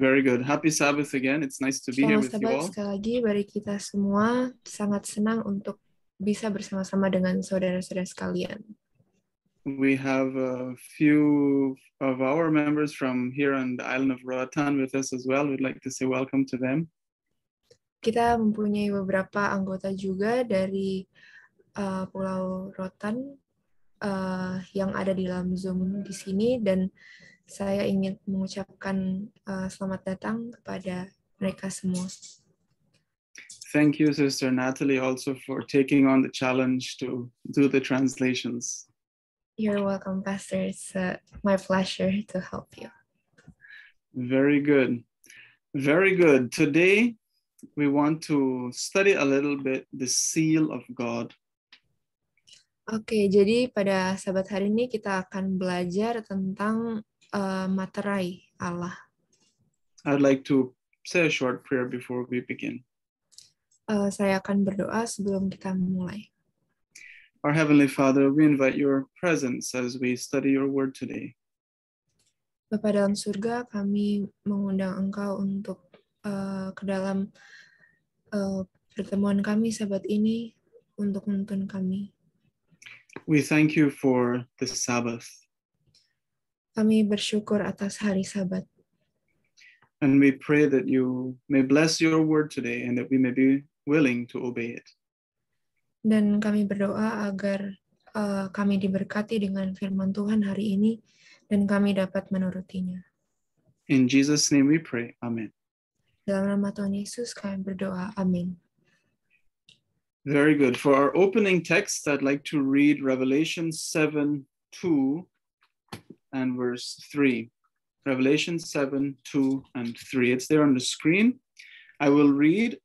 Very good. Happy Sabbath again. It's nice to be Selamat here with Sabbath you all. Sekali lagi bagi kita semua sangat senang untuk bisa bersama-sama dengan saudara-saudara sekalian. We have a few of our members from here on the island of Roatan with us as well. We'd like to say welcome to them. Kita mempunyai beberapa anggota juga dari uh, Pulau Rotan uh, yang ada di dalam Zoom di sini dan saya ingin mengucapkan uh, selamat datang kepada mereka semua. Thank you, Sister Natalie, also for taking on the challenge to do the translations. You're welcome, Pastor. It's uh, my pleasure to help you. Very good. Very good. Today, we want to study a little bit the seal of God. Oke, okay, jadi pada sahabat hari ini kita akan belajar tentang Uh, materai Allah. I'd like to say a short prayer before we begin. Uh, saya akan berdoa sebelum kita mulai. Our Heavenly Father, we invite your presence as we study your word today. Bapa dalam surga, kami mengundang Engkau untuk uh, ke dalam uh, pertemuan kami sahabat ini untuk menuntun kami. We thank you for the Sabbath. Kami bersyukur atas hari Sabat. And we pray that you may bless your word today and that we may be willing to obey it. Dan kami berdoa agar uh, kami diberkati dengan firman Tuhan hari ini dan kami dapat menurutinya. In Jesus name we pray. Amen. Dalam nama Tuhan Yesus kami berdoa. Amin. Very good. For our opening text, I'd like to read Revelation 7 2 and verse 3. Revelation 7, 2, and 3. It's there on the screen. I will read.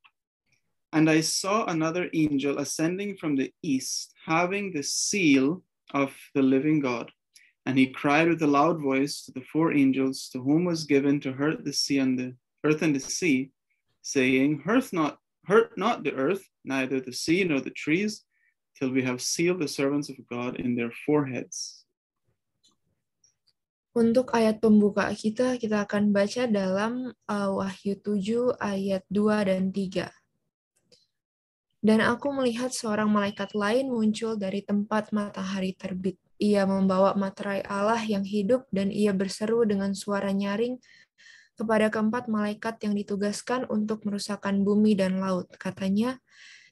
And I saw another angel ascending from the east, having the seal of the living God. And he cried with a loud voice to the four angels, to whom was given to hurt the sea and the earth and the sea, saying, Hurt not, hurt not the earth, neither the sea nor the trees, till we have sealed the servants of God in their foreheads. Untuk ayat pembuka kita, kita akan baca dalam uh, Wahyu 7 ayat 2 dan 3. Dan aku melihat seorang malaikat lain muncul dari tempat matahari terbit. Ia membawa materai Allah yang hidup dan ia berseru dengan suara nyaring kepada keempat malaikat yang ditugaskan untuk merusakkan bumi dan laut. Katanya,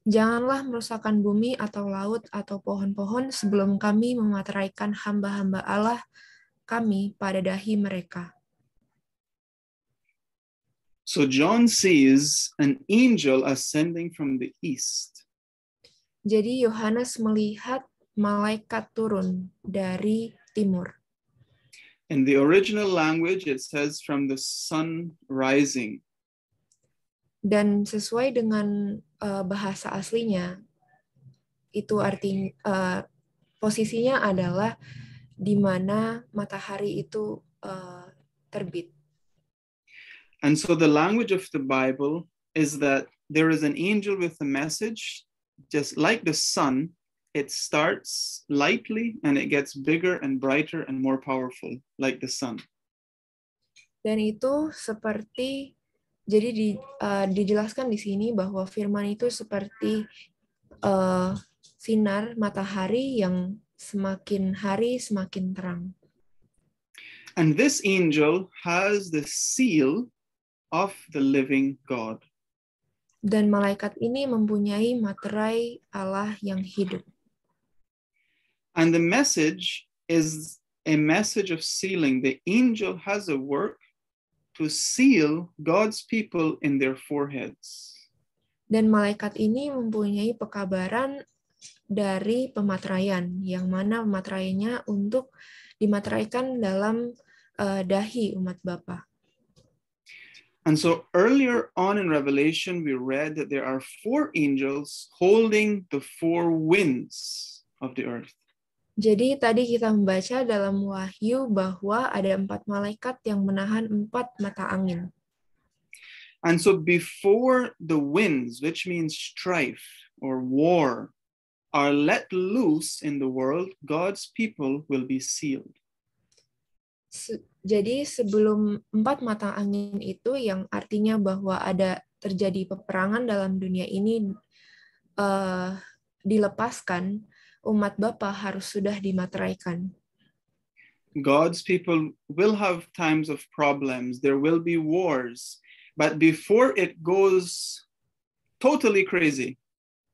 Janganlah merusakkan bumi atau laut atau pohon-pohon sebelum kami memateraikan hamba-hamba Allah kami pada dahi mereka. So John sees an angel ascending from the east. Jadi Yohanes melihat malaikat turun dari timur. In the original language it says from the sun rising. Dan sesuai dengan uh, bahasa aslinya itu artinya uh, eh, posisinya adalah di mana matahari itu uh, terbit. And so the language of the Bible is that there is an angel with a message, just like the sun, it starts lightly and it gets bigger and brighter and more powerful, like the sun. Dan itu seperti jadi di, uh, dijelaskan di sini bahwa firman itu seperti uh, sinar matahari yang semakin hari semakin terang. And this angel has the seal of the living God. Dan malaikat ini mempunyai materai Allah yang hidup. And the message is a message of sealing. The angel has a work to seal God's people in their foreheads. Dan malaikat ini mempunyai pekabaran dari pemateraian, yang mana pematerainya untuk dimateraikan dalam uh, dahi umat Bapa. And so earlier on in Revelation, we read that there are four angels holding the four winds of the earth. Jadi tadi kita membaca dalam Wahyu bahwa ada empat malaikat yang menahan empat mata angin. And so before the winds, which means strife or war, are let loose in the world, God's people will be sealed. jadi sebelum empat mata angin itu yang artinya bahwa ada terjadi peperangan dalam dunia ini uh, dilepaskan, umat Bapa harus sudah dimateraikan. God's people will have times of problems. There will be wars. But before it goes totally crazy,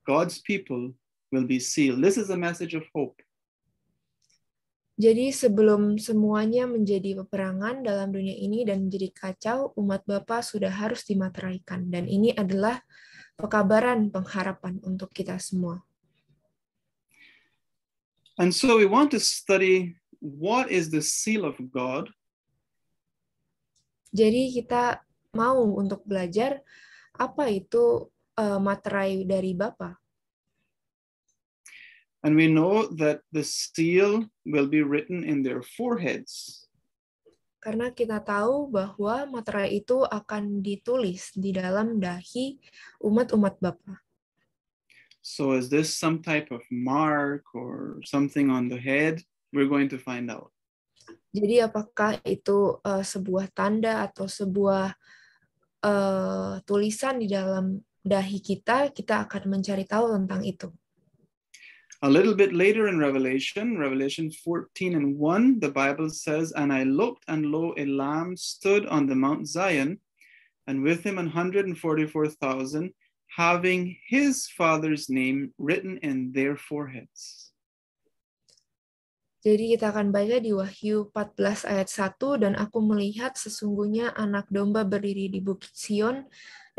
God's people will be sealed. This is a message of hope. Jadi sebelum semuanya menjadi peperangan dalam dunia ini dan menjadi kacau, umat Bapa sudah harus dimateraikan. Dan ini adalah pekabaran pengharapan untuk kita semua. And so we want to study what is the seal of God. Jadi kita mau untuk belajar apa itu eh, materai dari Bapak. And we know that the seal will be written in their foreheads. Karena kita tahu bahwa materai itu akan ditulis di dalam dahi umat-umat Bapa. So is this some type of mark or something on the head? We're going to find out. Jadi apakah itu uh, sebuah tanda atau sebuah uh, tulisan di dalam dahi kita? Kita akan mencari tahu tentang itu. A little bit later in Revelation, Revelation 14 and 1, the Bible says, And I looked, and lo, a lamb stood on the Mount Zion, and with him 144,000, having his father's name written in their foreheads. Jadi kita akan baca di Wahyu 14 ayat 1 dan aku melihat sesungguhnya anak domba berdiri di bukit Sion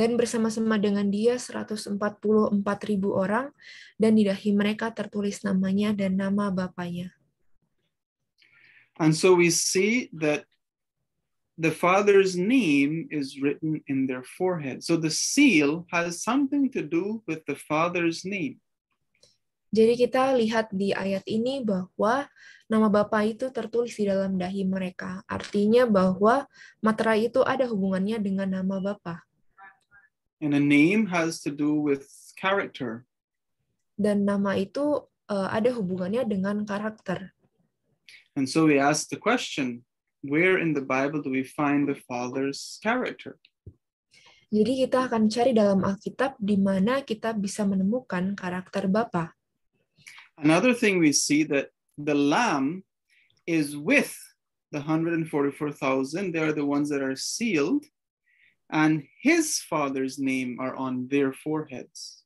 dan bersama-sama dengan dia 144 ribu orang, dan di dahi mereka tertulis namanya dan nama Bapaknya. And so we see that the Father's name is written in their forehead. So the seal has something to do with the Father's name. Jadi kita lihat di ayat ini bahwa nama Bapa itu tertulis di dalam dahi mereka. Artinya bahwa materai itu ada hubungannya dengan nama Bapak. And a name has to do with character. Dan nama itu uh, ada hubungannya dengan karakter. And so we ask the question, where in the Bible do we find the Father's character? Jadi kita akan cari dalam Alkitab di mana kita bisa menemukan karakter Bapa. Another thing we see that the lamb is with the 144,000. They are the ones that are sealed and his father's name are on their foreheads.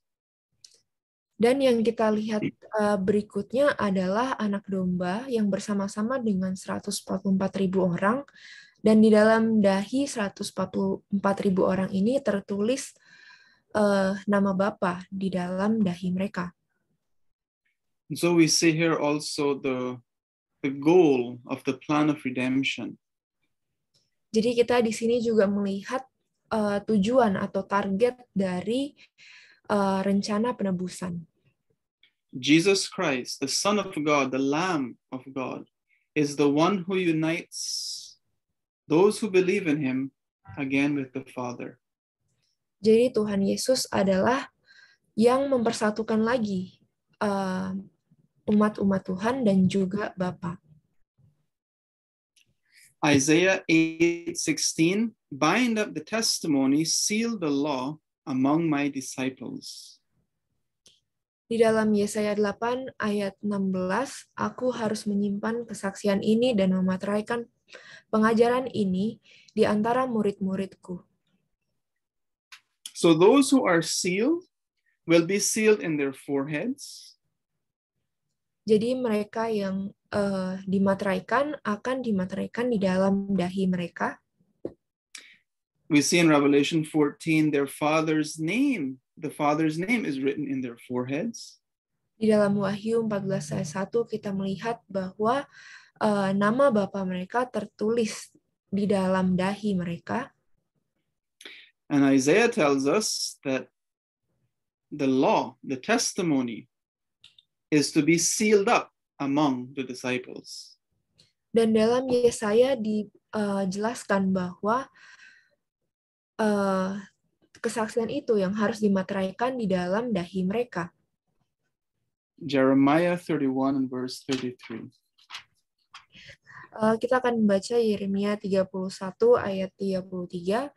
Dan yang kita lihat uh, berikutnya adalah anak domba yang bersama-sama dengan 144.000 orang dan di dalam dahi 144.000 orang ini tertulis uh, nama Bapa di dalam dahi mereka. And so we see here also the the goal of the plan of redemption. Jadi kita di sini juga melihat uh, tujuan atau target dari uh, rencana penebusan. Jesus Christ, the Son of God, the Lamb of God, is the one who unites those who believe in him again with the Father. Jadi Tuhan Yesus adalah yang mempersatukan lagi eh, umat-umat uh, Tuhan dan juga Bapa. Isaiah 8:16 bind up the testimony, seal the law among my disciples. Di dalam Yesaya 8 ayat 16, aku harus menyimpan kesaksian ini dan memateraikan pengajaran ini di antara murid-muridku. So those who are sealed will be sealed in their foreheads. Jadi mereka yang uh, dimateraikan akan dimateraikan di dalam dahi mereka we see in Revelation 14 their father's name. The father's name is written in their foreheads. Di dalam Wahyu 14 ayat 1 kita melihat bahwa uh, nama bapa mereka tertulis di dalam dahi mereka. And Isaiah tells us that the law, the testimony is to be sealed up among the disciples. Dan dalam Yesaya dijelaskan eh, uh, bahwa Eh, kesaksian itu yang harus dimateraikan di dalam dahi mereka. Jeremiah 31 and verse 33. Uh, eh, kita akan membaca Yeremia 31 ayat 33.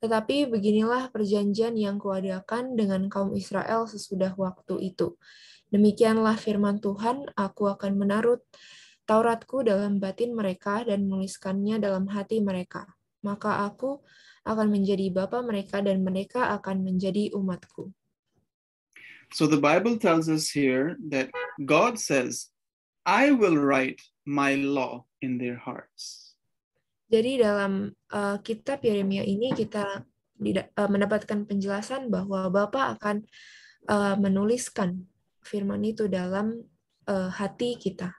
Tetapi beginilah perjanjian yang kuadakan dengan kaum Israel sesudah waktu itu. Demikianlah firman Tuhan, aku akan menarut Tauratku dalam batin mereka dan menuliskannya dalam hati mereka. Maka aku akan menjadi bapa mereka dan mereka akan menjadi umatku. So the Bible tells us here that God says, I will write my law in their hearts. Jadi dalam uh, kitab Yeremia ini kita uh, mendapatkan penjelasan bahwa Bapa akan uh, menuliskan firman itu dalam uh, hati kita.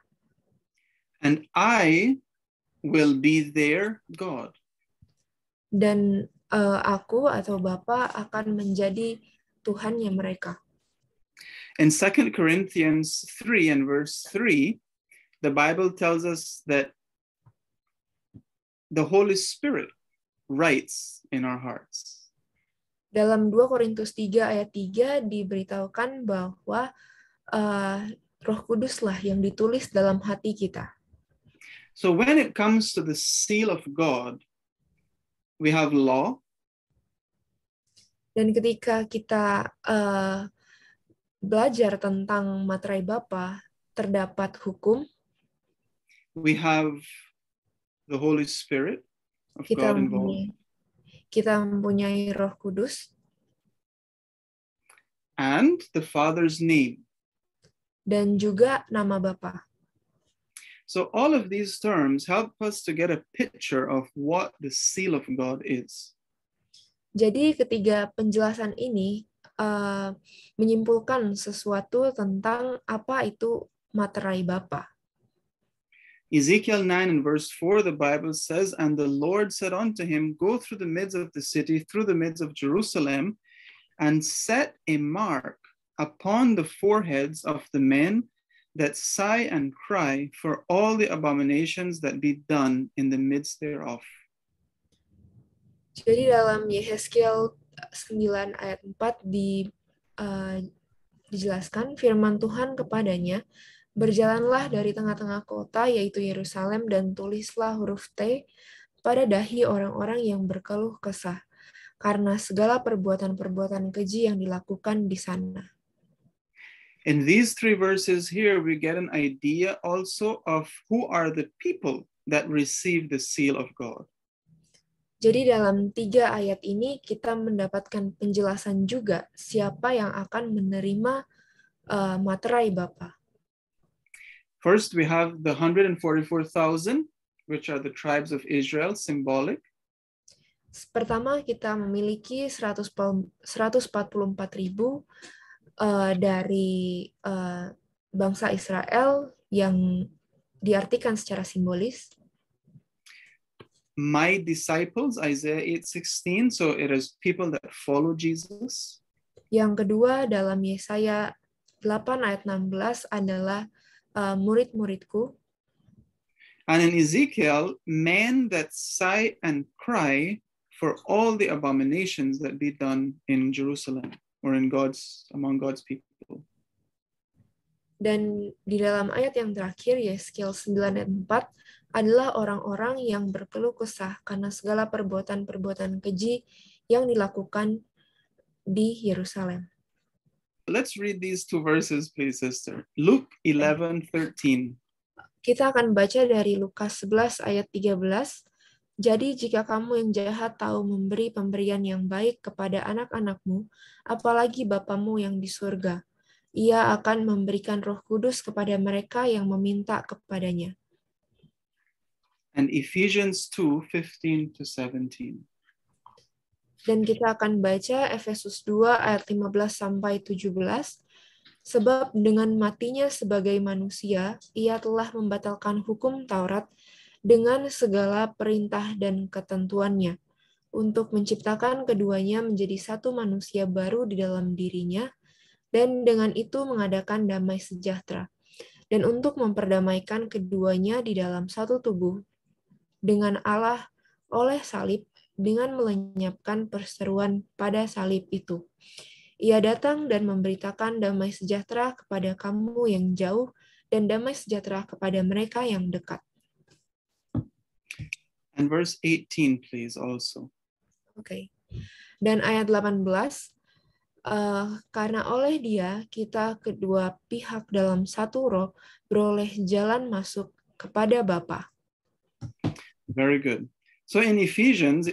And I will be their God dan uh, aku atau Bapa akan menjadi Tuhannya mereka. In 2 Corinthians 3 and verse 3, the Bible tells us that the Holy Spirit writes in our hearts. Dalam 2 Korintus 3 ayat 3 diberitahukan bahwa uh, Roh Kuduslah yang ditulis dalam hati kita. So when it comes to the seal of God we have law. Dan ketika kita uh, belajar tentang materai Bapa, terdapat hukum. We have the Holy Spirit of kita God involved. Kita mempunyai Roh Kudus. And the Father's name. Dan juga nama Bapa. So all of these terms help us to get a picture of what the seal of God is. Jadi ketiga penjelasan ini uh, menyimpulkan sesuatu tentang apa itu materai Bapa. Ezekiel 9 and verse 4, the Bible says, And the Lord said unto him, Go through the midst of the city, through the midst of Jerusalem, and set a mark upon the foreheads of the men that sigh and cry for all the abominations that be done in the midst thereof. Jadi dalam Yehezkiel 9 uh, ayat 4 di, uh, dijelaskan firman Tuhan kepadanya, Berjalanlah dari tengah-tengah kota, yaitu Yerusalem, dan tulislah huruf T pada dahi orang-orang yang berkeluh kesah, karena segala perbuatan-perbuatan keji yang dilakukan di sana. In these three verses here, we get an idea also of who are the people that receive the seal of God. Jadi dalam tiga ayat ini kita mendapatkan penjelasan juga siapa yang akan menerima uh, materai Bapa. First we have the 144,000 which are the tribes of Israel symbolic. Pertama kita memiliki 144.000 uh, dari uh, bangsa Israel yang diartikan secara simbolis? My disciples, Isaiah 8:16, so it is people that follow Jesus. Yang kedua dalam Yesaya 8 ayat 16 adalah uh, murid-muridku. And in Ezekiel, men that sigh and cry for all the abominations that be done in Jerusalem or in God's among God's people. Dan di dalam ayat yang terakhir Yeskiel 9 dan 4 adalah orang-orang yang berkeluh kesah karena segala perbuatan-perbuatan keji yang dilakukan di Yerusalem. Let's read these two verses please sister. Luke 11:13. Kita akan baca dari Lukas 11 ayat 13 jadi jika kamu yang jahat tahu memberi pemberian yang baik kepada anak-anakmu, apalagi Bapamu yang di surga, ia akan memberikan roh kudus kepada mereka yang meminta kepadanya. And Ephesians 2, 15 to 17. Dan kita akan baca Efesus 2 ayat 15 sampai 17. Sebab dengan matinya sebagai manusia, ia telah membatalkan hukum Taurat dengan segala perintah dan ketentuannya untuk menciptakan keduanya menjadi satu manusia baru di dalam dirinya dan dengan itu mengadakan damai sejahtera dan untuk memperdamaikan keduanya di dalam satu tubuh dengan Allah oleh salib dengan melenyapkan perseruan pada salib itu. Ia datang dan memberitakan damai sejahtera kepada kamu yang jauh dan damai sejahtera kepada mereka yang dekat. And verse 18, please, also. Okay. Dan ayat 18, uh, eh, karena oleh dia kita kedua pihak dalam satu roh beroleh jalan masuk kepada Bapa. Very good. So in Ephesians,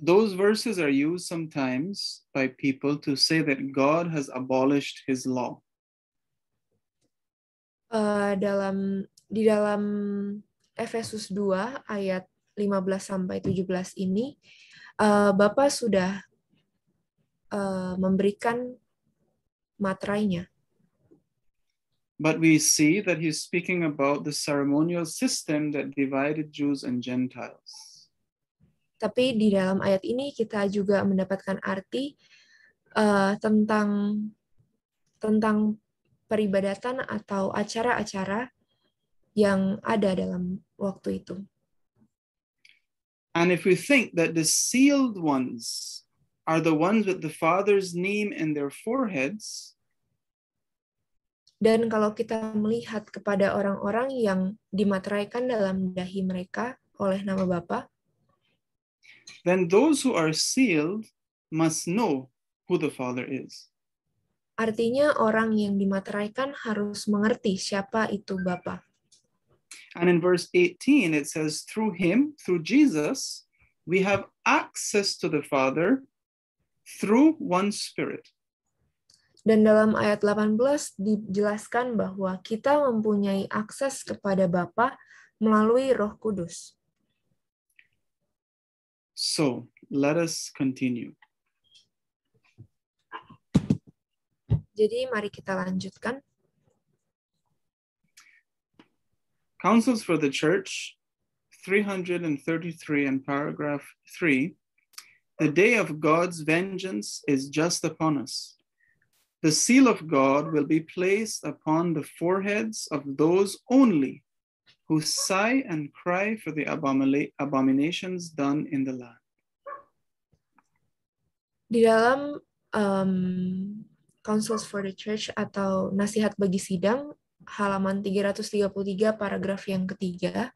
those verses are used sometimes by people to say that God has abolished his law. Uh, dalam di dalam Efesus 2 ayat 15 sampai 17 ini uh, Bapak sudah uh, memberikan materainya. But we see that he's speaking about the ceremonial system that divided Jews and Gentiles. Tapi di dalam ayat ini kita juga mendapatkan arti uh, tentang tentang peribadatan atau acara-acara yang ada dalam waktu itu. And if we think that the sealed ones are the ones with the Father's name in their foreheads, dan kalau kita melihat kepada orang-orang yang dimateraikan dalam dahi mereka oleh nama Bapa, then those who are sealed must know who the Father is. Artinya orang yang dimateraikan harus mengerti siapa itu Bapa. And in verse 18, it says, Through him, through Jesus, we have access to the Father through one Spirit. Dan dalam ayat 18 dijelaskan bahwa kita mempunyai akses kepada Bapa melalui Roh Kudus. So, let us continue. Jadi mari kita lanjutkan. Councils for the Church, 333 and paragraph 3 The day of God's vengeance is just upon us. The seal of God will be placed upon the foreheads of those only who sigh and cry for the abominations done in the land. Di dalam um, Councils for the Church atau Nasihat bagi Sidang halaman 333 paragraf yang ketiga,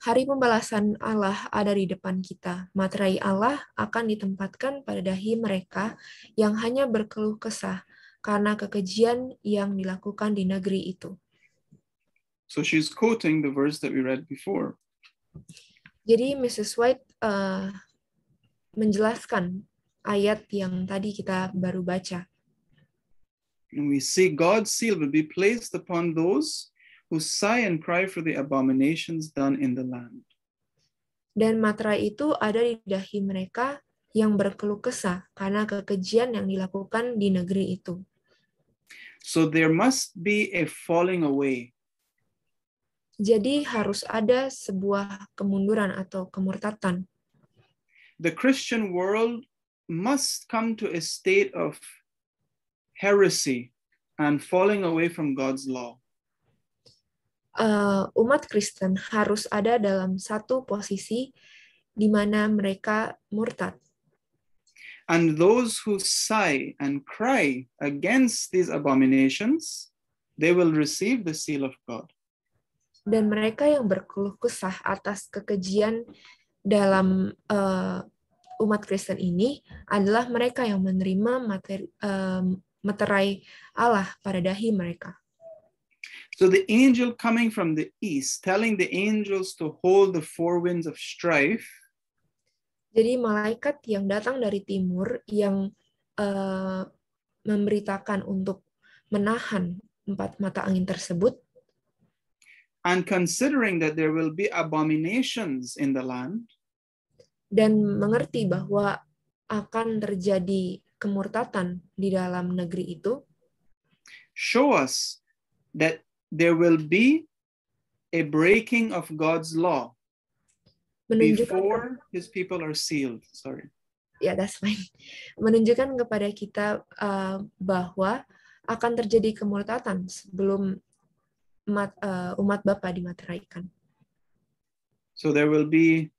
hari pembalasan Allah ada di depan kita. Materai Allah akan ditempatkan pada dahi mereka yang hanya berkeluh kesah karena kekejian yang dilakukan di negeri itu. So she's quoting the verse that we read before. Jadi Mrs. White uh, menjelaskan ayat yang tadi kita baru baca. And we see God's seal will be placed upon those who sigh and cry for the abominations done in the land. Dan matra itu ada di dahi mereka yang berkeluh kesah karena kekejian yang dilakukan di negeri itu. So there must be a falling away. Jadi harus ada sebuah kemunduran atau kemurtatan. The Christian world must come to a state of heresy and falling away from God's law. Uh, umat Kristen harus ada dalam satu posisi di mana mereka murtad. And those who sigh and cry against these abominations, they will receive the seal of God. Dan mereka yang berkeluh kesah atas kekejian dalam uh, umat Kristen ini adalah mereka yang menerima materi, um, meterai Allah pada dahi mereka. So the angel coming from the east, telling the angels to hold the four winds of strife. Jadi malaikat yang datang dari timur yang uh, memberitakan untuk menahan empat mata angin tersebut. And considering that there will be abominations in the land. Dan mengerti bahwa akan terjadi kemurtatan di dalam negeri itu show us that there will be a breaking of God's law menunjukkan before his people are sealed sorry ya yeah, that's fine menunjukkan kepada kita uh, bahwa akan terjadi kemurtatan sebelum umat, uh, umat Bapa dimateraikan. So there will be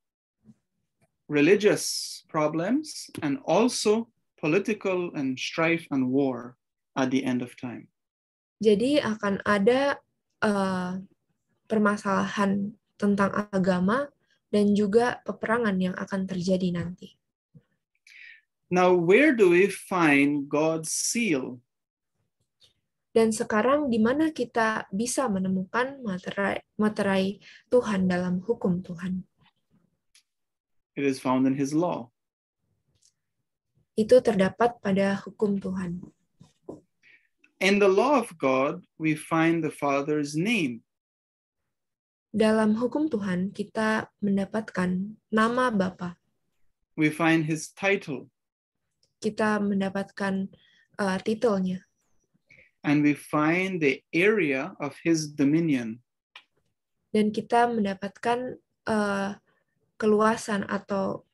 religious problems and also political and strife and war at the end of time. Jadi akan ada uh, permasalahan tentang agama dan juga peperangan yang akan terjadi nanti. Now where do we find God's seal? Dan sekarang di mana kita bisa menemukan materai, materai Tuhan dalam hukum Tuhan? It is found in his law itu terdapat pada hukum Tuhan. In the law of God, we find the Father's name. Dalam hukum Tuhan, kita mendapatkan nama Bapa. We find his title. Kita mendapatkan uh, titelnya. And we find the area of his dominion. Dan kita mendapatkan uh, keluasan atau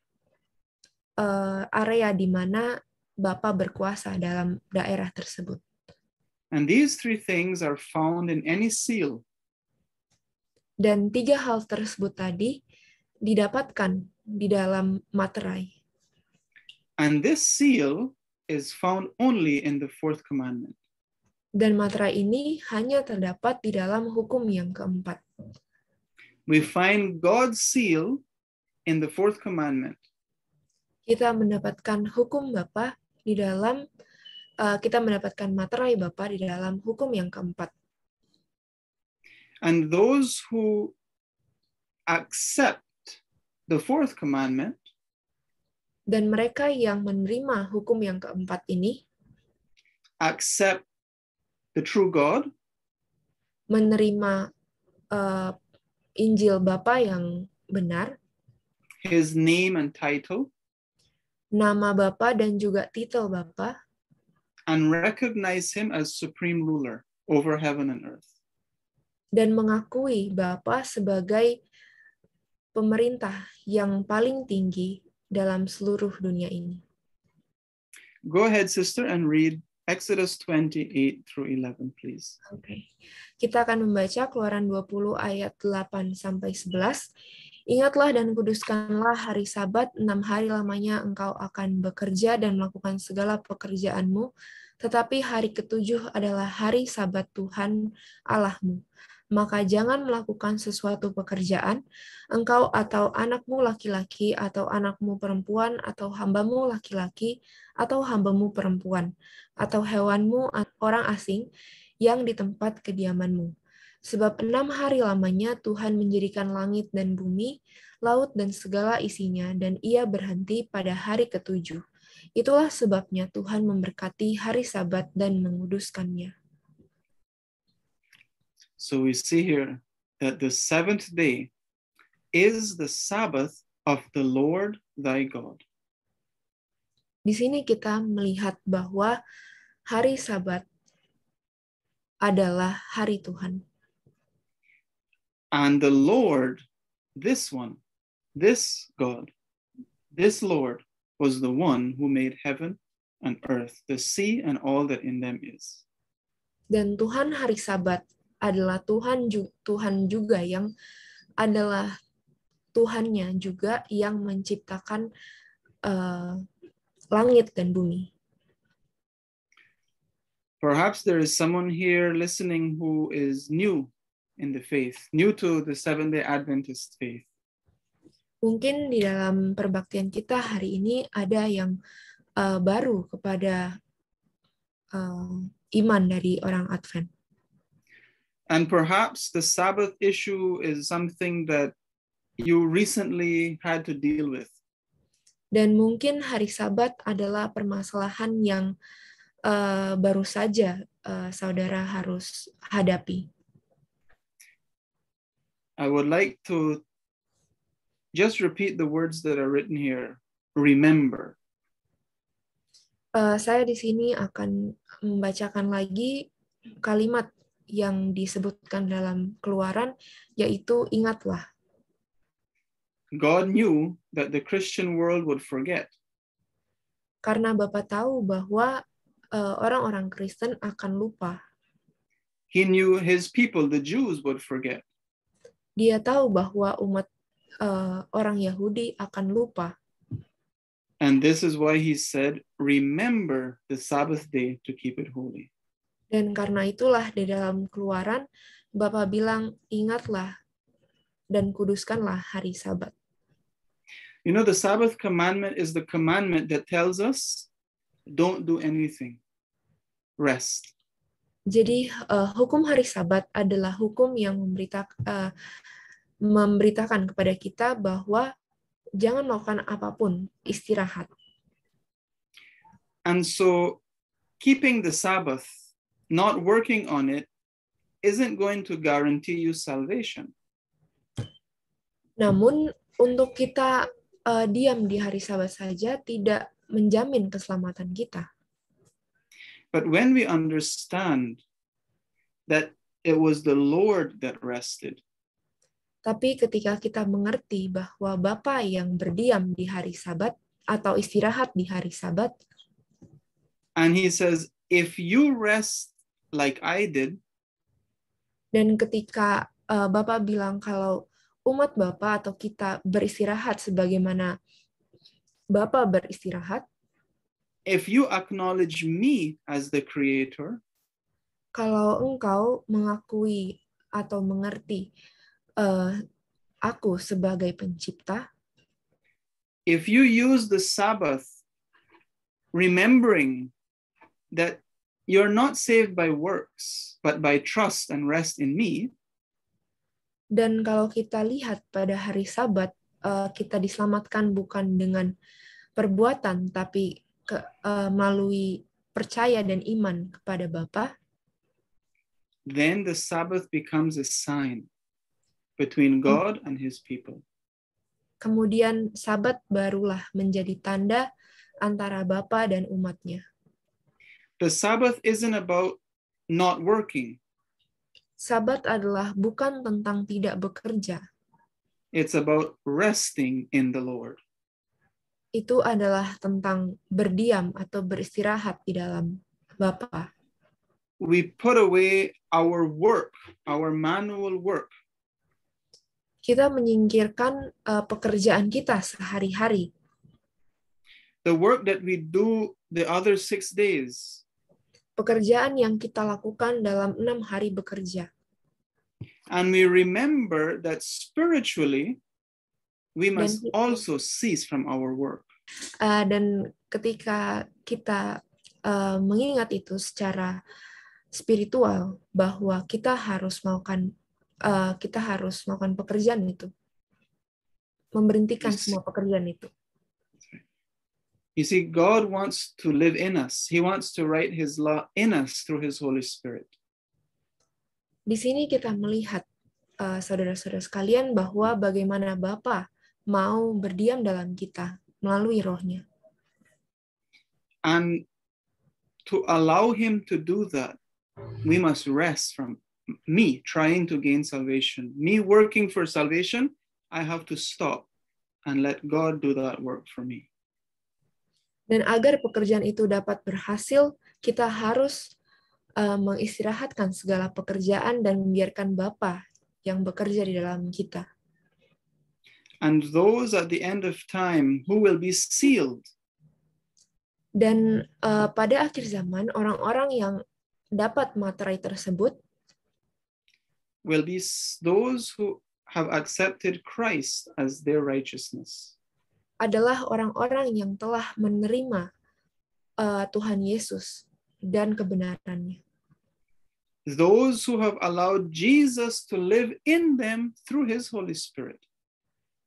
uh, area di mana Bapa berkuasa dalam daerah tersebut. And these three things are found in any seal. Dan tiga hal tersebut tadi didapatkan di dalam materai. And this seal is found only in the fourth commandment. Dan materai ini hanya terdapat di dalam hukum yang keempat. We find God's seal in the fourth commandment kita mendapatkan hukum Bapa di dalam eh, kita mendapatkan materai Bapa di dalam hukum yang keempat. And those who accept the fourth commandment dan mereka yang menerima hukum yang keempat ini accept the true God menerima uh, Injil Bapa yang benar his name and title nama Bapa dan juga titel Bapa and recognize him as supreme ruler over heaven and earth dan mengakui Bapa sebagai pemerintah yang paling tinggi dalam seluruh dunia ini. Go ahead sister and read Exodus 28 through 11 please. Oke. Okay. Kita akan membaca Keluaran 20 ayat 8 sampai 11 Ingatlah dan kuduskanlah hari sabat, enam hari lamanya engkau akan bekerja dan melakukan segala pekerjaanmu, tetapi hari ketujuh adalah hari sabat Tuhan Allahmu. Maka jangan melakukan sesuatu pekerjaan, engkau atau anakmu laki-laki, atau anakmu perempuan, atau hambamu laki-laki, atau hambamu perempuan, atau hewanmu orang asing yang di tempat kediamanmu Sebab enam hari lamanya Tuhan menjadikan langit dan bumi, laut dan segala isinya, dan ia berhenti pada hari ketujuh. Itulah sebabnya Tuhan memberkati hari sabat dan menguduskannya. So we see here that the seventh day is the Sabbath of the Lord thy God. Di sini kita melihat bahwa hari Sabat adalah hari Tuhan. And the Lord, this one, this God, this Lord was the one who made heaven and earth, the sea and all that in them is. Dan Tuhan hari Sabat adalah Tuhan Tuhan juga yang adalah Tuhannya juga yang menciptakan uh, langit dan bumi. Perhaps there is someone here listening who is new in the faith, new to the Seventh-day Adventist faith. Mungkin di dalam perbaktian kita hari ini ada yang uh, baru kepada uh, iman dari orang Advent. And perhaps the Sabbath issue is something that you recently had to deal with. Dan mungkin hari Sabat adalah permasalahan yang uh, baru saja uh, saudara harus hadapi. I would like to just repeat the words that are written here. Remember. Uh, saya di sini akan membacakan lagi kalimat yang disebutkan dalam keluaran, yaitu ingatlah. God knew that the Christian world would forget. Karena Bapak tahu bahwa eh, orang-orang uh, orang -orang Kristen akan lupa. He knew his people, the Jews, would forget. Dia tahu bahwa umat uh, orang Yahudi akan lupa. And this is why he said, remember the Sabbath day to keep it holy. Dan karena itulah di dalam keluaran, Bapak bilang, ingatlah dan kuduskanlah hari sabat. You know, the Sabbath commandment is the commandment that tells us, don't do anything, rest. Jadi uh, hukum hari Sabat adalah hukum yang memberita, uh, memberitakan kepada kita bahwa jangan melakukan apapun, istirahat. And so keeping the Sabbath, not working on it, isn't going to guarantee you salvation. Namun untuk kita uh, diam di hari Sabat saja tidak menjamin keselamatan kita. But when we understand that it was the Lord that rested. Tapi ketika kita mengerti bahwa Bapa yang berdiam di hari Sabat atau istirahat di hari Sabat. And he says, if you rest like I did. Dan ketika uh, eh, Bapak bilang kalau umat Bapak atau kita beristirahat sebagaimana Bapak beristirahat if you acknowledge me as the creator, kalau engkau mengakui atau mengerti uh, aku sebagai pencipta, if you use the Sabbath remembering that you're not saved by works, but by trust and rest in me. Dan kalau kita lihat pada hari Sabat, uh, kita diselamatkan bukan dengan perbuatan, tapi ke, uh, melalui percaya dan iman kepada Bapa, then the Sabbath becomes a sign between God and his people. Kemudian sabat barulah menjadi tanda antara Bapa dan umatnya. The Sabbath isn't about not working. Sabat adalah bukan tentang tidak bekerja. It's about resting in the Lord itu adalah tentang berdiam atau beristirahat di dalam Bapa. We put away our work, our manual work. Kita menyingkirkan uh, pekerjaan kita sehari-hari. The work that we do the other six days. Pekerjaan yang kita lakukan dalam enam hari bekerja. And we remember that spiritually we must dan, also cease from our work. Uh, dan ketika kita uh, mengingat itu secara spiritual bahwa kita harus melakukan uh, kita harus melakukan pekerjaan itu, memberhentikan semua pekerjaan itu. You see, God wants to live in us. He wants to write His law in us through His Holy Spirit. Di sini kita melihat eh, saudara-saudara uh, saudara -saudara sekalian bahwa bagaimana Bapa mau berdiam dalam kita melalui rohnya. And to allow him to do that, we must rest from me trying to gain salvation. Me working for salvation, I have to stop and let God do that work for me. Dan agar pekerjaan itu dapat berhasil, kita harus uh, mengistirahatkan segala pekerjaan dan membiarkan Bapa yang bekerja di dalam kita. and those at the end of time who will be sealed. Dan uh, pada akhir zaman orang-orang yang dapat materai tersebut will be those who have accepted Christ as their righteousness. Adalah orang-orang yang telah menerima uh, Tuhan Yesus dan kebenarannya. Those who have allowed Jesus to live in them through his Holy Spirit.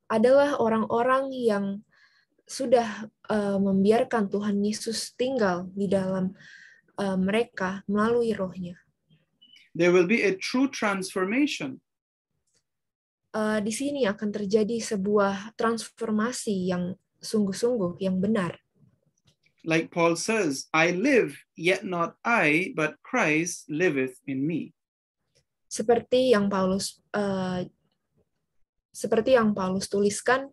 adalah orang-orang yang sudah uh, membiarkan Tuhan Yesus tinggal di dalam uh, mereka melalui rohnya. There will be a true transformation. Uh, di sini akan terjadi sebuah transformasi yang sungguh-sungguh, yang benar. Like Paul says, I live, yet not I, but Christ liveth in me. Seperti yang Paulus uh, seperti yang Paulus tuliskan,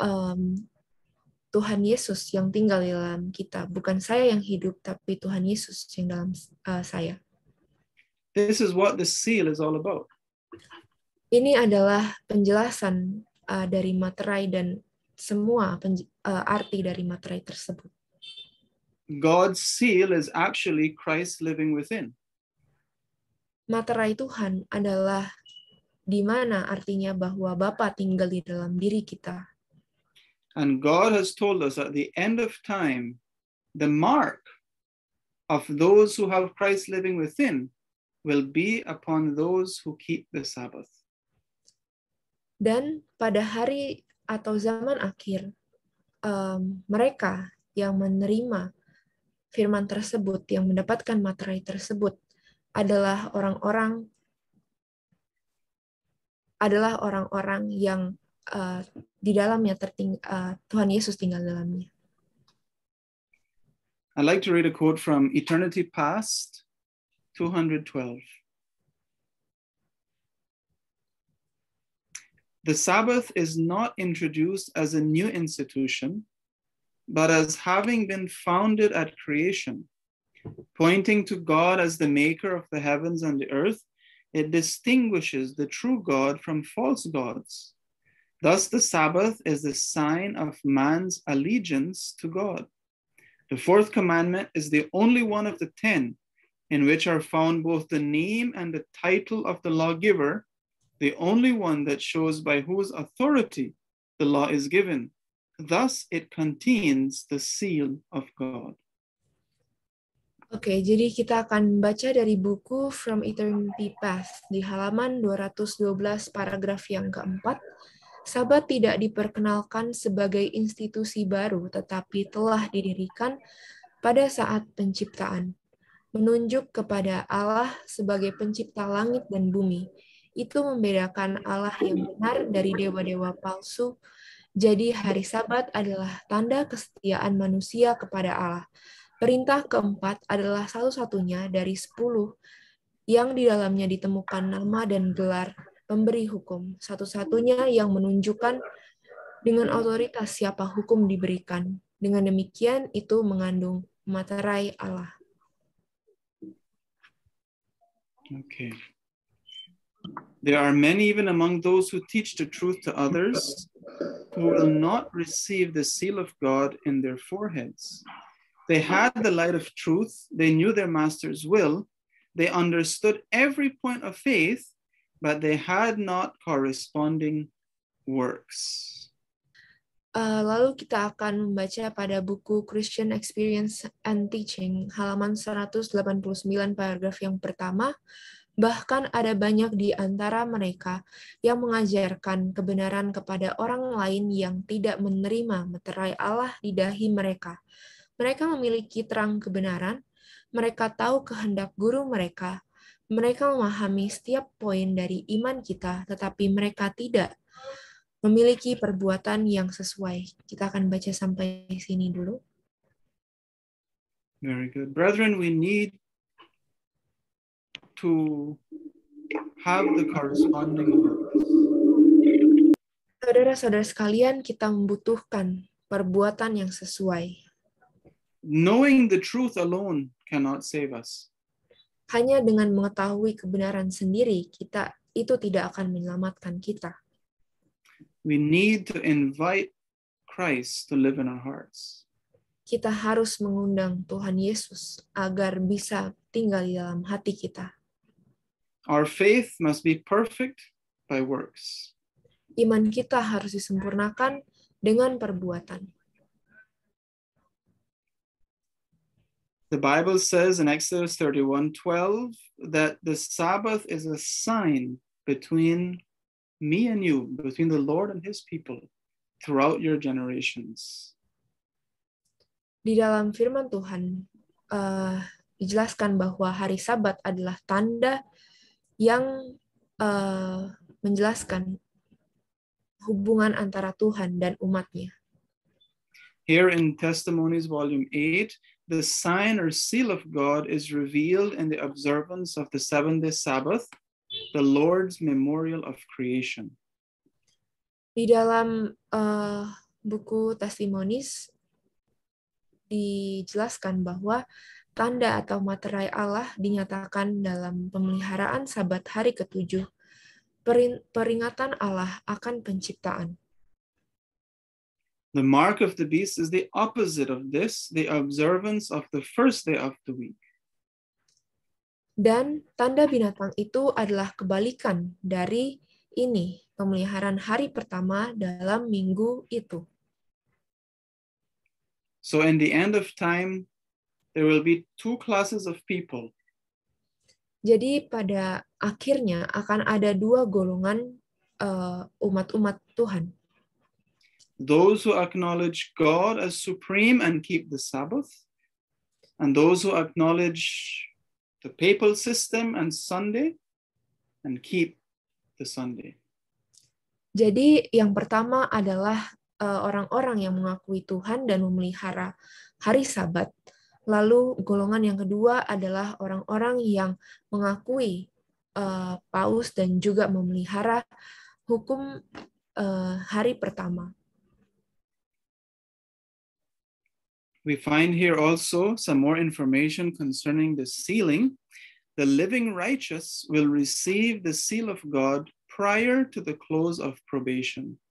um, Tuhan Yesus yang tinggal di dalam kita, bukan saya yang hidup, tapi Tuhan Yesus yang dalam uh, saya. This is what the seal is all about. Ini adalah penjelasan uh, dari materai dan semua uh, arti dari materai tersebut. God's seal is actually Christ living within. Materai Tuhan adalah di mana artinya bahwa Bapa tinggal di dalam diri kita. And God has told us at the end of time, the mark of those who have Christ living within will be upon those who keep the Sabbath. Dan pada hari atau zaman akhir, um, mereka yang menerima firman tersebut, yang mendapatkan materai tersebut, adalah orang-orang adalah orang-orang yang uh, di dalamnya terting uh, Tuhan Yesus tinggal dalamnya. I'd like to read a quote from Eternity Past 212. The Sabbath is not introduced as a new institution, but as having been founded at creation, pointing to God as the maker of the heavens and the earth it distinguishes the true God from false gods. Thus, the Sabbath is the sign of man's allegiance to God. The fourth commandment is the only one of the ten in which are found both the name and the title of the lawgiver, the only one that shows by whose authority the law is given. Thus, it contains the seal of God. Oke, jadi kita akan baca dari buku From Eternity Past di halaman 212 paragraf yang keempat. Sabat tidak diperkenalkan sebagai institusi baru, tetapi telah didirikan pada saat penciptaan. Menunjuk kepada Allah sebagai pencipta langit dan bumi. Itu membedakan Allah yang benar dari dewa-dewa palsu. Jadi hari sabat adalah tanda kesetiaan manusia kepada Allah Perintah keempat adalah satu-satunya dari sepuluh yang di dalamnya ditemukan nama dan gelar pemberi hukum, satu-satunya yang menunjukkan dengan otoritas siapa hukum diberikan. Dengan demikian, itu mengandung materai Allah. Okay. There are many, even among those who teach the truth to others, who will not receive the seal of God in their foreheads. They had the light of truth, they knew their master's will, they understood every point of faith, but they had not corresponding works. Uh, lalu kita akan membaca pada buku Christian Experience and Teaching, halaman 189 paragraf yang pertama, bahkan ada banyak di antara mereka yang mengajarkan kebenaran kepada orang lain yang tidak menerima meterai Allah di dahi mereka mereka memiliki terang kebenaran, mereka tahu kehendak guru mereka, mereka memahami setiap poin dari iman kita, tetapi mereka tidak memiliki perbuatan yang sesuai. Kita akan baca sampai sini dulu. Very good. Brethren, we need to have the corresponding Saudara-saudara sekalian, kita membutuhkan perbuatan yang sesuai knowing the truth alone cannot save us. Hanya dengan mengetahui kebenaran sendiri kita itu tidak akan menyelamatkan kita. We need to invite Christ to live in our hearts. Kita harus mengundang Tuhan Yesus agar bisa tinggal di dalam hati kita. Our faith must be perfect by works. Iman kita harus disempurnakan dengan perbuatan. The Bible says in Exodus 31 12 that the Sabbath is a sign between me and you, between the Lord and his people throughout your generations. Di dalam firman Tuhan uh, dijelaskan bahwa hari Sabat adalah tanda yang uh, menjelaskan hubungan antara Tuhan dan umatnya. Here in Testimonies Volume 8, the sign or seal of God is revealed in the observance of the seventh day Sabbath, the Lord's memorial of creation. Di dalam uh, buku testimonis dijelaskan bahwa tanda atau materai Allah dinyatakan dalam pemeliharaan sabat hari ketujuh, peringatan Allah akan penciptaan. The mark of the beast is the opposite of this, the observance of the first day of the week. Dan tanda binatang itu adalah kebalikan dari ini, pemeliharaan hari pertama dalam minggu itu. So in the end of time, there will be two classes of people. Jadi pada akhirnya akan ada dua golongan eh, umat-umat uh, Tuhan those who acknowledge God as supreme and keep the Sabbath, and those who acknowledge the papal system and Sunday and keep the Sunday. Jadi yang pertama adalah eh, orang-orang uh, yang mengakui Tuhan dan memelihara hari Sabat. Lalu golongan yang kedua adalah orang-orang yang mengakui uh, paus dan juga memelihara hukum uh, hari pertama. We find here also some more information concerning the sealing. The living righteous will receive the seal of God prior to the close of probation.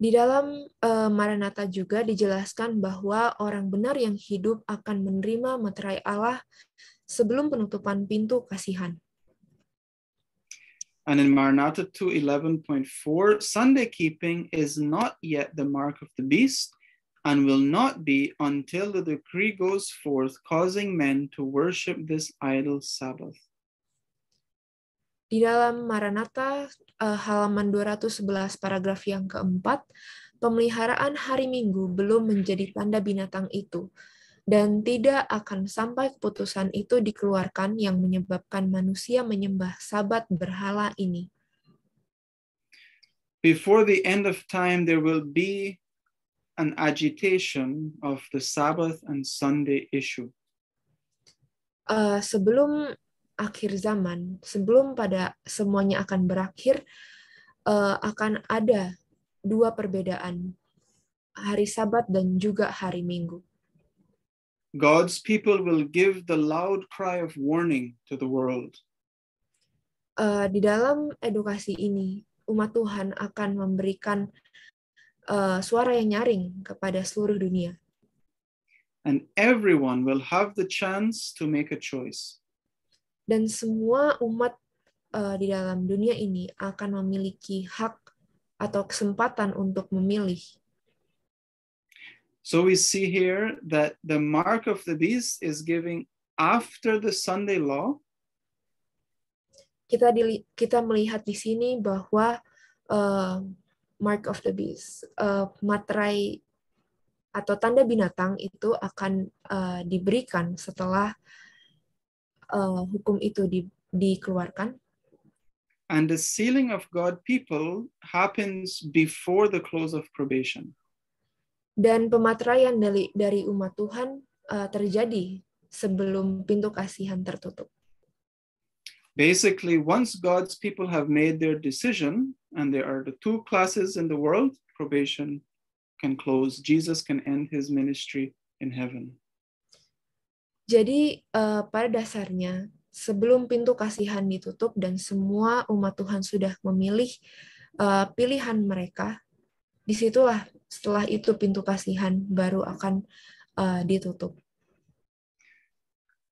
Di dalam uh, Maranatha juga dijelaskan bahwa orang benar yang hidup akan menerima meterai Allah sebelum penutupan pintu kasihan. And in Maranatha 2:11.4, Sunday keeping is not yet the mark of the beast, and will not be until the decree goes forth causing men to worship this idol Sabbath. Di dalam Maranatha uh, halaman 211 paragraf yang keempat, pemeliharaan hari Minggu belum menjadi tanda binatang itu dan tidak akan sampai keputusan itu dikeluarkan yang menyebabkan manusia menyembah sabat berhala ini. Before the end of time there will be an agitation of the Sabbath and Sunday issue. Uh, sebelum akhir zaman, sebelum pada semuanya akan berakhir, uh, akan ada dua perbedaan hari Sabat dan juga hari Minggu. God's people will give the loud cry of warning to the world. Uh, di dalam edukasi ini, umat Tuhan akan memberikan uh, suara yang nyaring kepada seluruh dunia. And everyone will have the chance to make a choice. Dan semua umat uh, di dalam dunia ini akan memiliki hak atau kesempatan untuk memilih. So we see here that the mark of the beast is giving after the Sunday law. Kita di, kita melihat di sini bahwa uh, mark of the beast. Uh, eh, materai atau tanda binatang itu akan uh, diberikan setelah uh, hukum itu di, dikeluarkan. And the sealing of God people happens before the close of probation. Dan pemateraian dari, dari umat Tuhan uh, terjadi sebelum pintu kasihan tertutup. basically, once God's people have made their decision, and there are the two classes in the world, probation can close. Jesus can end his ministry in heaven. Jadi uh, pada dasarnya sebelum pintu kasihan ditutup dan semua umat Tuhan sudah memilih uh, pilihan mereka, disitulah setelah itu pintu kasihan baru akan uh, ditutup.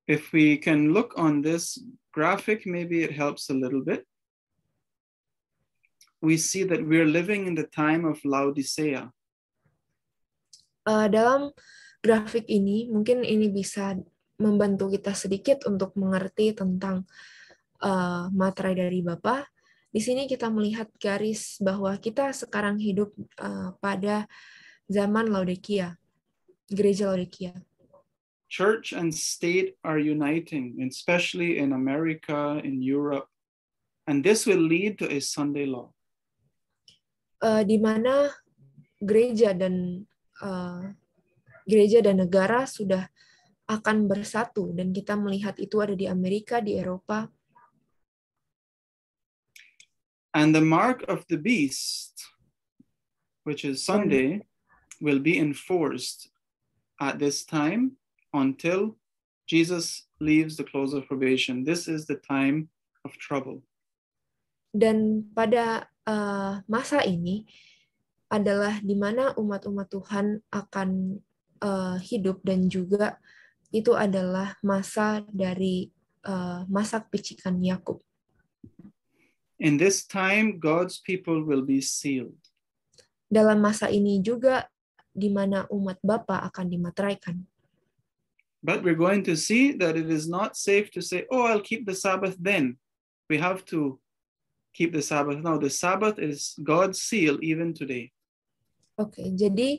If we can look on this graphic, maybe it helps a little bit. We see that are living in the time of Laodicea. Uh, dalam grafik ini, mungkin ini bisa membantu kita sedikit untuk mengerti tentang uh, materai dari Bapak. Di sini kita melihat garis bahwa kita sekarang hidup uh, pada zaman Laodikia, gereja Laodikia. church and state are uniting, especially in America, in Europe, and this will lead to a Sunday law. Uh, di mana gereja dan uh, gereja dan negara sudah akan bersatu dan kita melihat itu ada di Amerika, di Eropa. And the mark of the beast, which is Sunday, will be enforced at this time until Jesus leaves the close of probation. This is the time of trouble. Dan pada uh, masa ini adalah di mana umat-umat Tuhan akan uh, hidup dan juga itu adalah masa dari uh, masa picikan Yakub. In this time God's people will be sealed. Dalam masa ini juga di mana umat Bapa akan dimateraikan. But we're going to see that it is not safe to say, oh, I'll keep the Sabbath then. We have to keep the Sabbath. Now, the Sabbath is God's seal even today. Oke, okay, jadi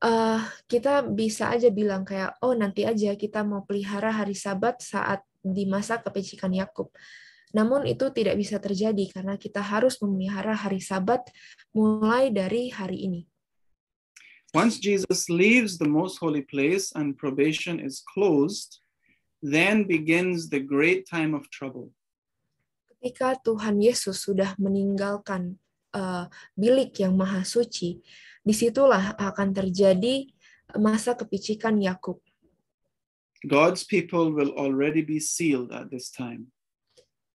uh, kita bisa aja bilang kayak, oh nanti aja kita mau pelihara hari Sabat saat di masa kepecikan Yakub. Namun itu tidak bisa terjadi karena kita harus memelihara hari Sabat mulai dari hari ini. Once Jesus leaves the most holy place and probation is closed, then begins the great time of trouble. Ketika Tuhan Yesus sudah meninggalkan uh, bilik yang maha suci, disitulah akan terjadi masa kepicikan Yakub. God's people will already be sealed at this time.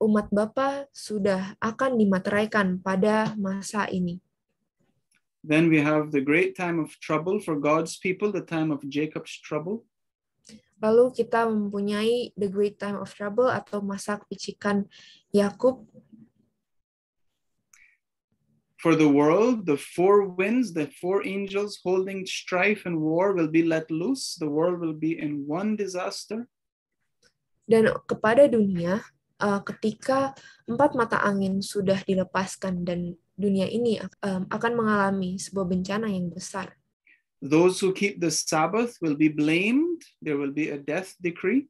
Umat Bapa sudah akan dimateraikan pada masa ini. Then we have the great time of trouble for God's people, the time of Jacob's trouble. Lalu kita mempunyai the great time of trouble atau masa picikan Yakub. For the world, the four winds, the four angels holding strife and war will be let loose. The world will be in one disaster. Dan kepada dunia, uh, ketika empat mata angin sudah dilepaskan dan dunia ini um, akan mengalami sebuah bencana yang besar. Those who keep the Sabbath will be blamed. There will be a death decree.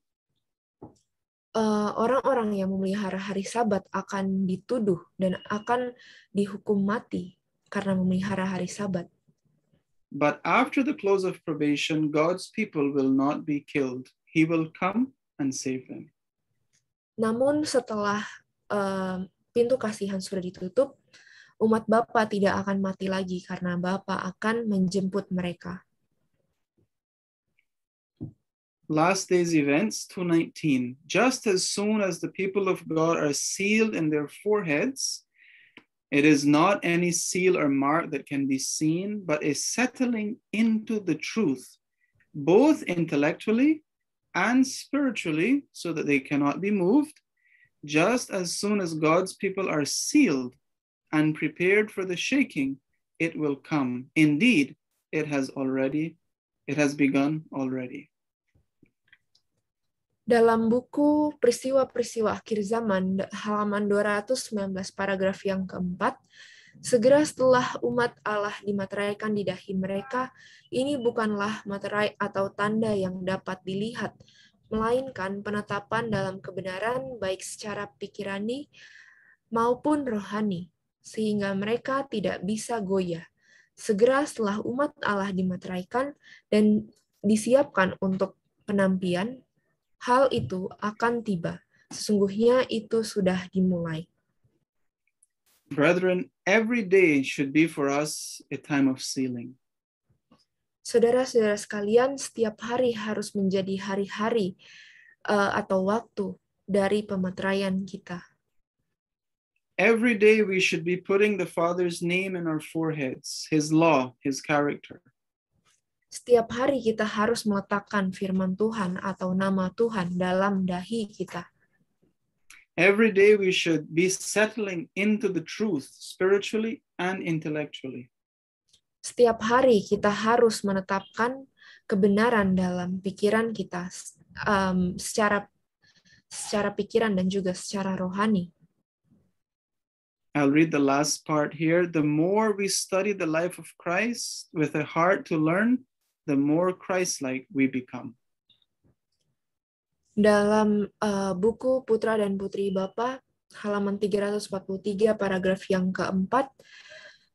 Eh, orang-orang uh, yang memelihara hari Sabat akan dituduh dan akan dihukum mati karena memelihara hari Sabat. But after the close of probation, God's people will not be killed. He will come and save them. Namun setelah uh, pintu kasihan sudah ditutup, umat Bapa tidak akan mati lagi karena Bapa akan menjemput mereka. Last day's events 219. Just as soon as the people of God are sealed in their foreheads, it is not any seal or mark that can be seen, but a settling into the truth, both intellectually and spiritually, so that they cannot be moved. Just as soon as God's people are sealed and for the shaking, it will come. Indeed, it has already, it has begun already. Dalam buku Peristiwa-Peristiwa Akhir Zaman, halaman 219 paragraf yang keempat, Segera setelah umat Allah dimateraikan di dahi mereka, ini bukanlah materai atau tanda yang dapat dilihat, melainkan penetapan dalam kebenaran baik secara pikirani maupun rohani sehingga mereka tidak bisa goyah. Segera setelah umat Allah dimateraikan dan disiapkan untuk penampian, hal itu akan tiba. Sesungguhnya itu sudah dimulai. Brethren, every day should be for us a time of sealing. Saudara-saudara sekalian, setiap hari harus menjadi hari-hari uh, atau waktu dari pemateraian kita. Every day we should be putting the Father's name in our foreheads, His law, His character. Setiap hari kita harus meletakkan firman Tuhan atau nama Tuhan dalam dahi kita. Every day we should be settling into the truth spiritually and intellectually. Setiap hari kita harus menetapkan kebenaran dalam pikiran kita um, secara secara pikiran dan juga secara rohani. I'll read the last part here. The more we study the life of Christ with a heart to learn, the more Christ-like we become. Dalam uh, buku Putra dan Putri Bapa, halaman 343 paragraf yang keempat,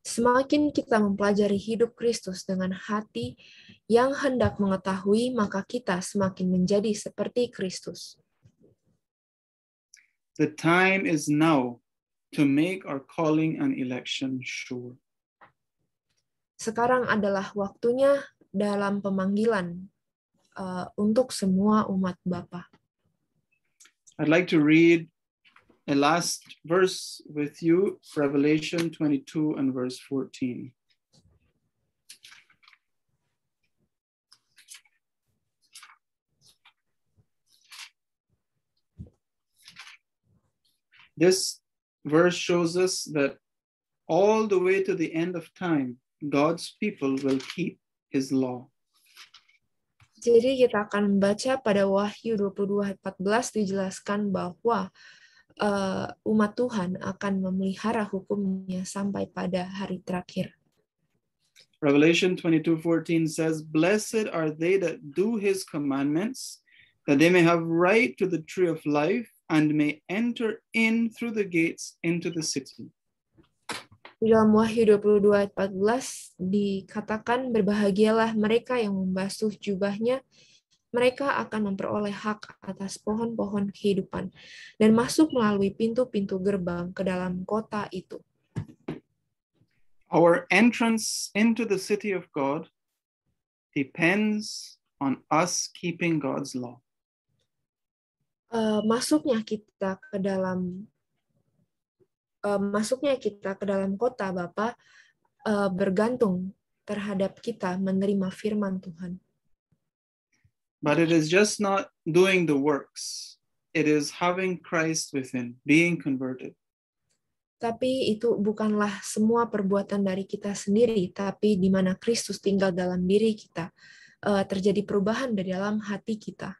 semakin kita mempelajari hidup Kristus dengan hati yang hendak mengetahui, maka kita semakin menjadi seperti Kristus. The time is now to make our calling and election sure. Sekarang adalah waktunya dalam pemanggilan uh, untuk semua umat Bapa. I'd like to read a last verse with you, Revelation 22 and verse 14. This verse shows us that all the way to the end of time, God's people will keep his law. Jadi kita akan membaca pada Wahyu 22:14 dijelaskan bahwa uh, umat Tuhan akan memelihara hukumnya sampai pada hari terakhir. Revelation 22:14 says, "Blessed are they that do his commandments, that they may have right to the tree of life and may enter in through the gates into the city. Di dalam Wahyu 22 ayat 14 dikatakan berbahagialah mereka yang membasuh jubahnya mereka akan memperoleh hak atas pohon-pohon kehidupan dan masuk melalui pintu-pintu gerbang ke dalam kota itu. Our entrance into the city of God depends on us keeping God's law uh, masuknya kita ke dalam uh, masuknya kita ke dalam kota Bapa uh, eh, bergantung terhadap kita menerima firman Tuhan. But it is just not doing the works. It is having Christ within, being converted. Tapi itu bukanlah semua perbuatan dari kita sendiri, tapi di mana Kristus tinggal dalam diri kita, uh, terjadi perubahan dari dalam hati kita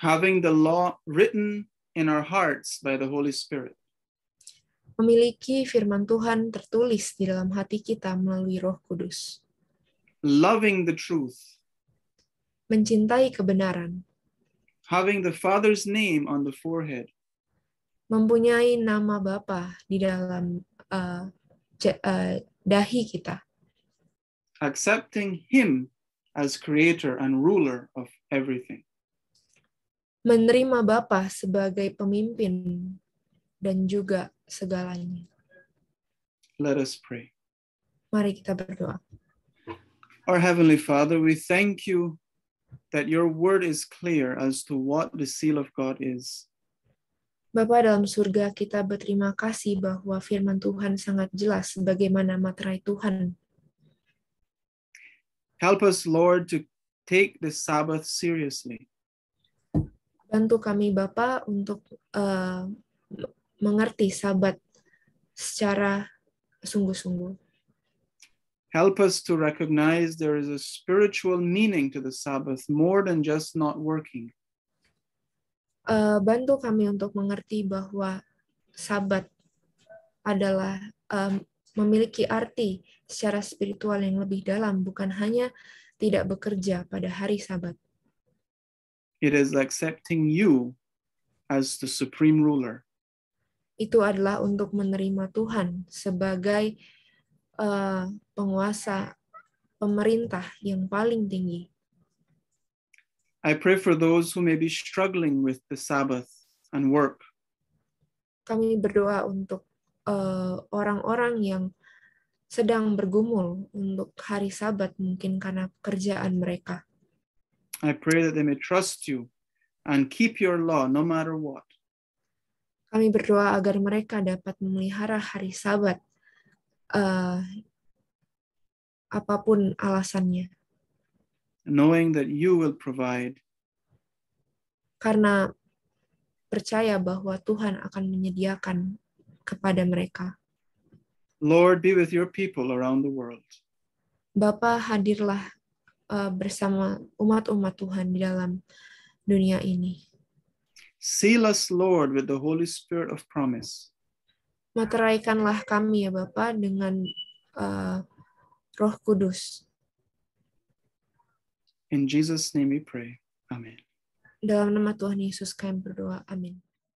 having the law written in our hearts by the Holy Spirit. Memiliki firman Tuhan tertulis di dalam hati kita melalui Roh Kudus. Loving the truth. Mencintai kebenaran. Having the Father's name on the forehead. Mempunyai nama Bapa di dalam uh, uh, dahi kita. Accepting him as creator and ruler of everything menerima Bapa sebagai pemimpin dan juga segalanya. Let us pray. Mari kita berdoa. Our heavenly Father, we thank you that your word is clear as to what the seal of God is. Bapa dalam surga, kita berterima kasih bahwa firman Tuhan sangat jelas bagaimana materai Tuhan. Help us, Lord, to take the Sabbath seriously. Bantu kami Bapa untuk uh, mengerti sabat secara sungguh-sungguh. Help us to recognize there is a spiritual meaning to the Sabbath more than just not working. Uh, bantu kami untuk mengerti bahwa Sabat adalah um, memiliki arti secara spiritual yang lebih dalam, bukan hanya tidak bekerja pada hari Sabat. It is accepting you as the supreme ruler. Itu adalah untuk menerima Tuhan sebagai uh, penguasa, pemerintah yang paling tinggi. I pray for those who may be struggling with the Sabbath and work. Kami berdoa untuk eh, orang-orang uh, yang sedang bergumul untuk hari Sabat mungkin karena pekerjaan mereka. I pray that they may trust you and keep your law no matter what. Kami berdoa agar mereka dapat memelihara hari Sabat uh, apapun alasannya. Knowing that you will provide. Karena percaya bahwa Tuhan akan menyediakan kepada mereka. Lord be with your people around the world. Bapa hadirlah uh, bersama umat-umat Tuhan di dalam dunia ini. Seal us, Lord, with the Holy Spirit of promise. Materaikanlah kami ya Bapa dengan uh, Roh Kudus. In Jesus' name we pray. Amen. Dalam nama Tuhan Yesus kami berdoa. Amin.